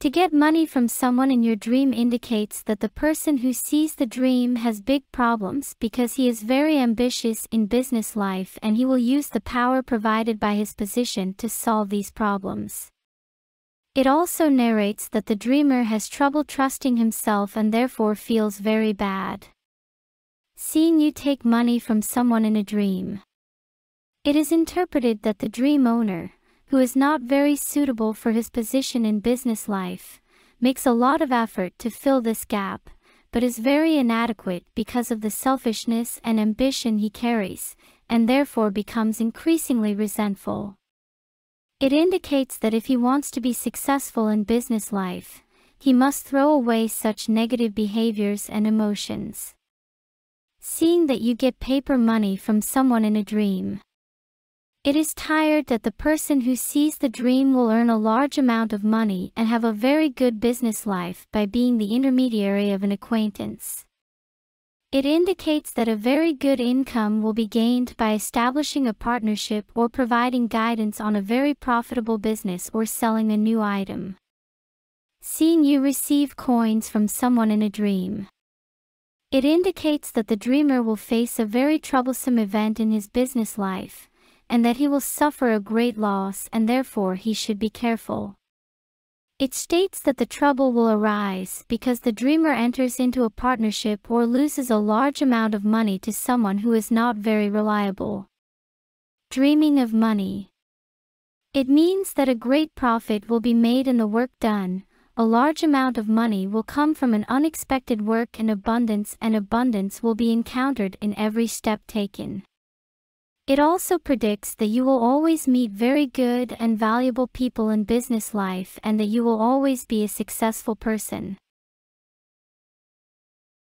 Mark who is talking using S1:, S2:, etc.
S1: To get money from someone in your dream indicates that the person who sees the dream has big problems because he is very ambitious in business life and he will use the power provided by his position to solve these problems. It also narrates that the dreamer has trouble trusting himself and therefore feels very bad. Seeing you take money from someone in a dream. It is interpreted that the dream owner, who is not very suitable for his position in business life, makes a lot of effort to fill this gap, but is very inadequate because of the selfishness and ambition he carries, and therefore becomes increasingly resentful. It indicates that if he wants to be successful in business life, he must throw away such negative behaviors and emotions. Seeing that you get paper money from someone in a dream, it is tired that the person who sees the dream will earn a large amount of money and have a very good business life by being the intermediary of an acquaintance. It indicates that a very good income will be gained by establishing a partnership or providing guidance on a very profitable business or selling a new item. Seeing you receive coins from someone in a dream. It indicates that the dreamer will face a very troublesome event in his business life, and that he will suffer a great loss and therefore he should be careful. It states that the trouble will arise because the dreamer enters into a partnership or loses a large amount of money to someone who is not very reliable. Dreaming of money. It means that a great profit will be made in the work done, a large amount of money will come from an unexpected work and abundance and abundance will be encountered in every step taken. It also predicts that you will always meet very good and valuable people in business life and that you will always be a successful person.